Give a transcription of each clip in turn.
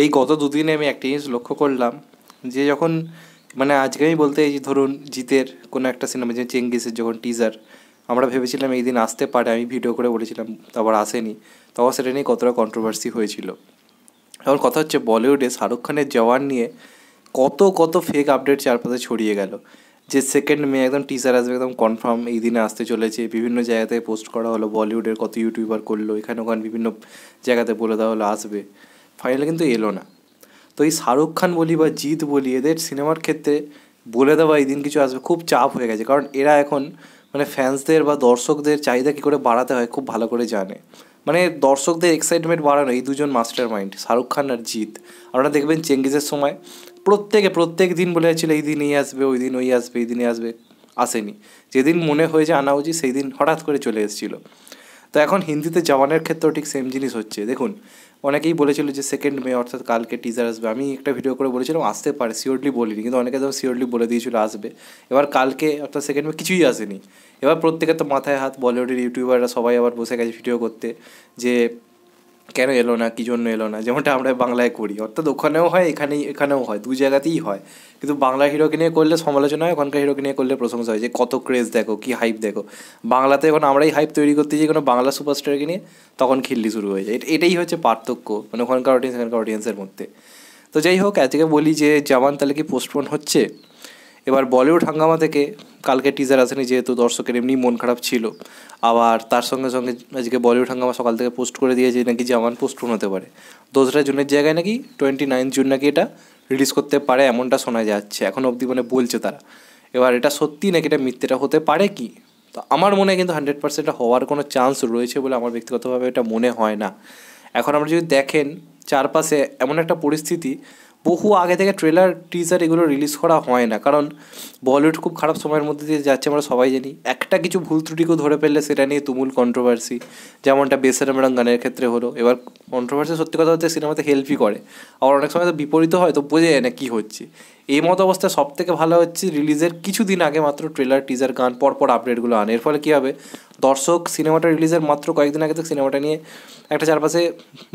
এই গত দুদিনে আমি একটা জিনিস লক্ষ্য করলাম যে যখন মানে আজকে আমি বলতে এই ধরুন জিতের কোনো একটা সিনেমা যে চেঙ্গিসের যখন টিজার আমরা ভেবেছিলাম এই দিন আসতে পারে আমি ভিডিও করে বলেছিলাম তারপর আসেনি তখন সেটা নিয়ে কতটা কন্ট্রোভার্সি হয়েছিল এখন কথা হচ্ছে বলিউডে শাহরুখ খানের জওয়ান নিয়ে কত কত ফেক আপডেট চারপাশে ছড়িয়ে গেল যে সেকেন্ড মে একদম টিচার আসবে একদম কনফার্ম এই দিনে আসতে চলেছে বিভিন্ন জায়গাতে পোস্ট করা হলো বলিউডের কত ইউটিউবার করলো এখানে ওখানে বিভিন্ন জায়গাতে বলে দেওয়া হলো আসবে ফাইনালে কিন্তু এলো না তো এই শাহরুখ খান বলি বা জিৎ বলি এদের সিনেমার ক্ষেত্রে বলে দেওয়া এই দিন কিছু আসবে খুব চাপ হয়ে গেছে কারণ এরা এখন মানে ফ্যান্সদের বা দর্শকদের চাহিদা কী করে বাড়াতে হয় খুব ভালো করে জানে মানে দর্শকদের এক্সাইটমেন্ট বাড়ানো এই দুজন মাস্টার মাইন্ড শাহরুখ খান আর জিৎ আপনারা দেখবেন চেঙ্গিজের সময় প্রত্যেকে প্রত্যেক দিন বলে যাচ্ছিলো এই দিন এই আসবে ওই দিন ওই আসবে এই দিনে আসবে আসেনি যেদিন মনে হয়েছে আনা উচিত সেই দিন হঠাৎ করে চলে এসেছিলো তো এখন হিন্দিতে জওয়ানের ক্ষেত্রেও ঠিক সেম জিনিস হচ্ছে দেখুন অনেকেই বলেছিল যে সেকেন্ড মে অর্থাৎ কালকে টিজার আসবে আমি একটা ভিডিও করে বলেছিলাম আসতে পারে সিওরলি বলিনি কিন্তু অনেকে যখন সিওরলি বলে দিয়েছিল আসবে এবার কালকে অর্থাৎ সেকেন্ড মে কিছুই আসেনি এবার প্রত্যেকের তো মাথায় হাত বলিউডের ইউটিউবাররা সবাই আবার বসে গেছে ভিডিও করতে যে কেন এলো না কী জন্য এলো না যেমনটা আমরা বাংলায় করি অর্থাৎ ওখানেও হয় এখানেই এখানেও হয় দু জায়গাতেই হয় কিন্তু বাংলা হিরোকে নিয়ে করলে সমালোচনা হয় ওখানকার হিরোকে নিয়ে করলে প্রশংসা হয় যে কত ক্রেজ দেখো কী হাইপ দেখো বাংলাতে এখন আমরাই হাইপ তৈরি করতে যাই কোনো বাংলা সুপারস্টারকে নিয়ে তখন খিল্লি শুরু হয়ে যায় এটাই হচ্ছে পার্থক্য মানে ওখানকার অডিয়েন্স এখানকার অডিয়েন্সের মধ্যে তো যাই হোক আজকে বলি যে জামান তাহলে কি পোস্টপোন হচ্ছে এবার বলিউড হাঙ্গামা থেকে কালকে টিজার আসেনি যেহেতু দর্শকের এমনি মন খারাপ ছিল আবার তার সঙ্গে সঙ্গে আজকে বলিউড হাঙ্গামা সকাল থেকে পোস্ট করে দিয়েছে নাকি জামান পোস্টপোন হতে পারে দোসরা জুনের জায়গায় নাকি টোয়েন্টি নাইন জুন নাকি এটা রিলিজ করতে পারে এমনটা শোনা যাচ্ছে এখন অবধি মানে বলছে তারা এবার এটা সত্যি নাকি এটা মিথ্যেটা হতে পারে কি তো আমার মনে হয় কিন্তু হান্ড্রেড পার্সেন্ট হওয়ার কোনো চান্স রয়েছে বলে আমার ব্যক্তিগতভাবে এটা মনে হয় না এখন আমরা যদি দেখেন চারপাশে এমন একটা পরিস্থিতি বহু আগে থেকে ট্রেলার টিজার এগুলো রিলিজ করা হয় না কারণ বলিউড খুব খারাপ সময়ের মধ্যে দিয়ে যাচ্ছে আমরা সবাই জানি একটা কিছু ভুল ত্রুটিকেও ধরে ফেললে সেটা নিয়ে তুমুল কন্ট্রোভার্সি যেমনটা বেসেরাম রাং গানের ক্ষেত্রে হলো এবার কন্ট্রোভার্সি সত্যি কথা হচ্ছে সিনেমাতে হেল্পই করে আবার অনেক সময় তো বিপরীত হয় তো বোঝা যায় না কী হচ্ছে এই মতো অবস্থায় সব থেকে ভালো হচ্ছে রিলিজের কিছুদিন আগে মাত্র ট্রেলার টিজার গান পরপর আপডেটগুলো আনে এর ফলে কী হবে দর্শক সিনেমাটা রিলিজের মাত্র কয়েকদিন আগে থেকে সিনেমাটা নিয়ে একটা চারপাশে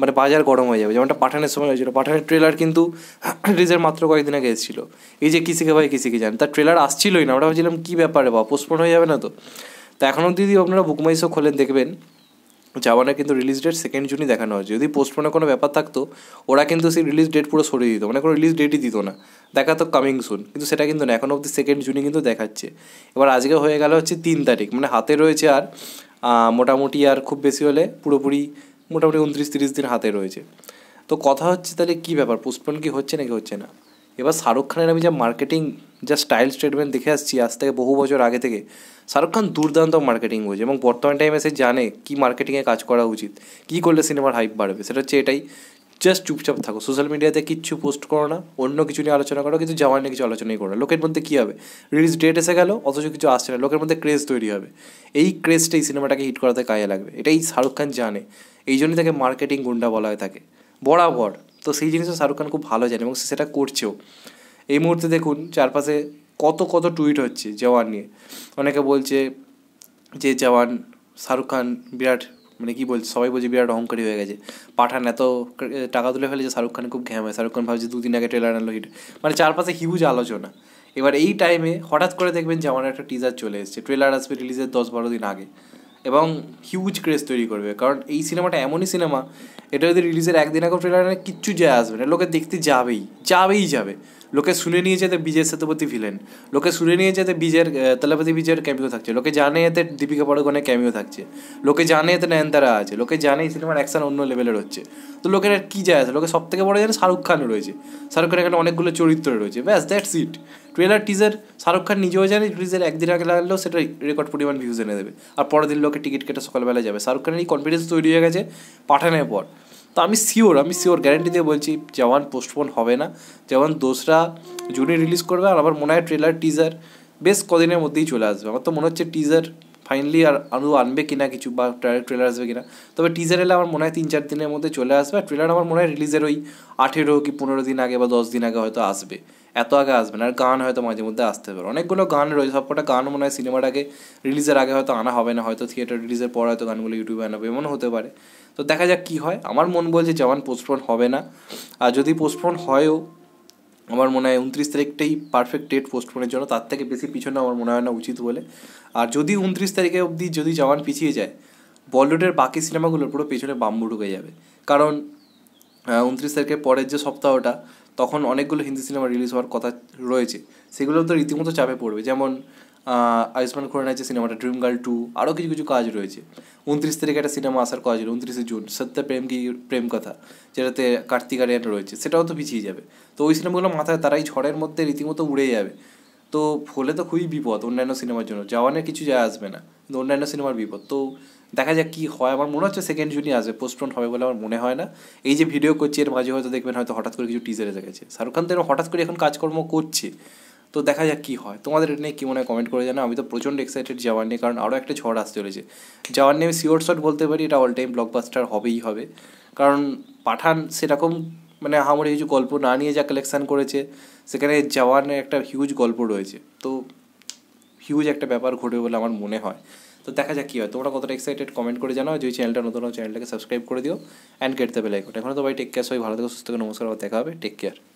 মানে বাজার গরম হয়ে যাবে যেমনটা পাঠানের সময় হয়েছিল পাঠানের ট্রেলার কিন্তু রিলিজের মাত্র কয়েকদিন আগে এসেছিল এই যে কিসিকে ভাই কিসিকে জান তার ট্রেলার আসছিলই না আমরা ভাবছিলাম কী ব্যাপারে বা পোস্টপোন হয়ে যাবে না তো তা এখন অবধি আপনারা বুকমাইশো খোলেন দেখবেন জাওয়ানের কিন্তু রিলিজ ডেট সেকেন্ড জুনই দেখানো হয় যদি পোস্টপোনে কোনো ব্যাপার থাকতো ওরা কিন্তু সেই রিলিজ ডেট পুরো সরিয়ে দিত মানে কোনো রিলিজ ডেটই দিত না দেখাতো কামিং সুন কিন্তু সেটা কিন্তু না এখন অবধি সেকেন্ড জুনই কিন্তু দেখাচ্ছে এবার আজকে হয়ে গেল হচ্ছে তিন তারিখ মানে হাতে রয়েছে আর মোটামুটি আর খুব বেশি হলে পুরোপুরি মোটামুটি উনত্রিশ তিরিশ দিন হাতে রয়েছে তো কথা হচ্ছে তাহলে কী ব্যাপার পোস্টপোন কি হচ্ছে নাকি হচ্ছে না এবার শাহরুখ খানের আমি যা মার্কেটিং যা স্টাইল স্টেটমেন্ট দেখে আসছি আজ থেকে বহু বছর আগে থেকে শাহরুখ খান দুর্দান্ত মার্কেটিং হয়েছে এবং বর্তমান টাইমে সে জানে কী মার্কেটিংয়ে কাজ করা উচিত কী করলে সিনেমার হাইপ বাড়বে সেটা হচ্ছে এটাই জাস্ট চুপচাপ থাকো সোশ্যাল মিডিয়াতে কিচ্ছু পোস্ট করো না অন্য কিছু নিয়ে আলোচনা করো কিন্তু জামা নিয়ে কিছু আলোচনাই করো লোকের মধ্যে কী হবে রিলিজ ডেট এসে গেলো অথচ কিছু আসছে না লোকের মধ্যে ক্রেজ তৈরি হবে এই ক্রেজটাই সিনেমাটাকে হিট করাতে কাজে লাগবে এটাই শাহরুখ খান জানে এই জন্যই তাকে মার্কেটিং গুন্ডা বলা হয়ে থাকে বরাবর তো সেই জিনিসটা শাহরুখ খান খুব ভালো জানে এবং সেটা করছেও এই মুহূর্তে দেখুন চারপাশে কত কত টুইট হচ্ছে জওয়ান নিয়ে অনেকে বলছে যে জওয়ান শাহরুখ খান বিরাট মানে কী বলছে সবাই বলছে বিরাট অহংকারী হয়ে গেছে পাঠান এত টাকা তুলে ফেলে যে শাহরুখ খান খুব ঘ্যাম হয় শাহরুখ খান ভাবছে দুদিন আগে ট্রেলার আনলো হিট মানে চারপাশে হিউজ আলোচনা এবার এই টাইমে হঠাৎ করে দেখবেন যে আমার একটা টিজার চলে এসেছে ট্রেলার আসবে রিলিজের দশ বারো দিন আগে এবং হিউজ ক্রেজ তৈরি করবে কারণ এই সিনেমাটা এমনই সিনেমা এটা যদি রিলিজের একদিন আগে ট্রেলার কিচ্ছু যায় আসবে না লোকে দেখতে যাবেই যাবেই যাবে লোকে শুনে নিয়েছে এতে বিজয় সেতুপতি ভিলেন লোকে শুনে নিয়েছে এতে বিজয়ের তলাপতি বিজয়ের ক্যামিও থাকছে লোকে জানে এতে দীপিকা পাড়ুকোনের ক্যামিও থাকছে লোকে জানে এতে নয়নতারা আছে লোকে জানে এই সিনেমার অ্যাকশন অন্য লেভেলের হচ্ছে তো লোকের আর কী যায় আছে লোকে সব থেকে বড় জানে শাহরুখ খান রয়েছে শাহরুখ খান এখানে অনেকগুলো চরিত্র রয়েছে ব্যাস that's it trailer teaser Shahrukh Khan নিজেও জানে টিজার একদিন আগে লাগলেও সেটা রেকর্ড পরিমাণ ভিউজ এনে দেবে আর পরের দিন লোকে টিকিট কেটে সকালবেলা যাবে শাহরুখ খানের এই কনফিডেন্স তৈরি হয়ে গেছে পাঠানোর পর তো আমি শিওর আমি শিওর গ্যারেন্টি দিয়ে বলছি জওয়ান পোস্টপোন হবে না জওয়ান দোসরা জুনে রিলিজ করবে আর আমার মনে হয় ট্রেলার টিজার বেশ কদিনের মধ্যেই চলে আসবে আমার তো মনে হচ্ছে টিজার ফাইনালি আর আরও আনবে কিনা কিছু বা ট্রেলার আসবে কিনা তবে টিজার এলে আমার মনে হয় তিন চার দিনের মধ্যে চলে আসবে আর ট্রেলার আমার মনে হয় রিলিজের ওই আঠেরো কি পনেরো দিন আগে বা দশ দিন আগে হয়তো আসবে এত আগে আসবে না আর গান হয়তো মাঝে মধ্যে আসতে পারে অনেকগুলো গান রয়েছে সবকটা গান মনে হয় সিনেমাটাকে রিলিজের আগে হয়তো আনা হবে না হয়তো থিয়েটার রিলিজের পর হয়তো গানগুলো ইউটিউবে আনা হবে এমন হতে পারে তো দেখা যাক কী হয় আমার মন বলছে জওয়ান পোস্টপোন হবে না আর যদি পোস্টপোন হয়ও আমার মনে হয় উনত্রিশ তারিখটাই পারফেক্ট ডেট পোস্টপোনের জন্য তার থেকে বেশি পিছনে আমার মনে হয় না উচিত বলে আর যদি উনত্রিশ তারিখে অবধি যদি জওয়ান পিছিয়ে যায় বলিউডের বাকি সিনেমাগুলোর পুরো পেছনে বাম্বু ঢুকে যাবে কারণ উনত্রিশ তারিখের পরের যে সপ্তাহটা তখন অনেকগুলো হিন্দি সিনেমা রিলিজ হওয়ার কথা রয়েছে সেগুলো তো রীতিমতো চাপে পড়বে যেমন আয়ুষ্মান খুরানা যে সিনেমাটা ড্রিম গার্ল টু আরও কিছু কিছু কাজ রয়েছে উনত্রিশ তারিখে একটা সিনেমা আসার কাজ রয়েছে উনত্রিশে জুন সত্য প্রেম কি প্রেম কথা যেটাতে কার্তিক আরিয়ান রয়েছে সেটাও তো পিছিয়ে যাবে তো ওই সিনেমাগুলো মাথায় তারাই ঝড়ের মধ্যে রীতিমতো উড়ে যাবে তো ফলে তো খুবই বিপদ অন্যান্য সিনেমার জন্য জওয়ানের কিছু যায় আসবে না কিন্তু অন্যান্য সিনেমার বিপদ তো দেখা যাক কী হয় আমার মনে হচ্ছে সেকেন্ড জুনই আসবে পোস্টপোন হবে বলে আমার মনে হয় না এই যে ভিডিও করছি এর মাঝে হয়তো দেখবেন হয়তো হঠাৎ করে কিছু টিজারে দেখেছে শাহরুখ খান তো হঠাৎ করে এখন কাজকর্ম করছে তো দেখা যাক কী হয় তোমাদের এটা নিয়ে কী মনে হয় কমেন্ট করে জানো আমি তো প্রচণ্ড এক্সাইটেড যাওয়ার নিয়ে কারণ আরও একটা ঝড় আসতে চলেছে যাওয়ার নিয়ে আমি শিওর শট বলতে পারি এটা অল টাইম ব্লকবাস্টার হবেই হবে কারণ পাঠান সেরকম মানে আমার কিছু গল্প না নিয়ে যা কালেকশান করেছে সেখানে জওয়ানের একটা হিউজ গল্প রয়েছে তো হিউজ একটা ব্যাপার ঘটবে বলে আমার মনে হয় তো দেখা যাক কী হয় তোমরা কতটা এক্সাইটেড কমেন্ট করে জানাও যে চ্যানেলটা নতুন চ্যানেলটাকে সাবস্ক্রাইব করে দিও অ্যান্ড কেটতে বেলাইকন এখন তো ভাই টেক কেয়ার সবাই ভালো থেকে সুস্থ নমস্কার দেখা হবে টেক কেয়ার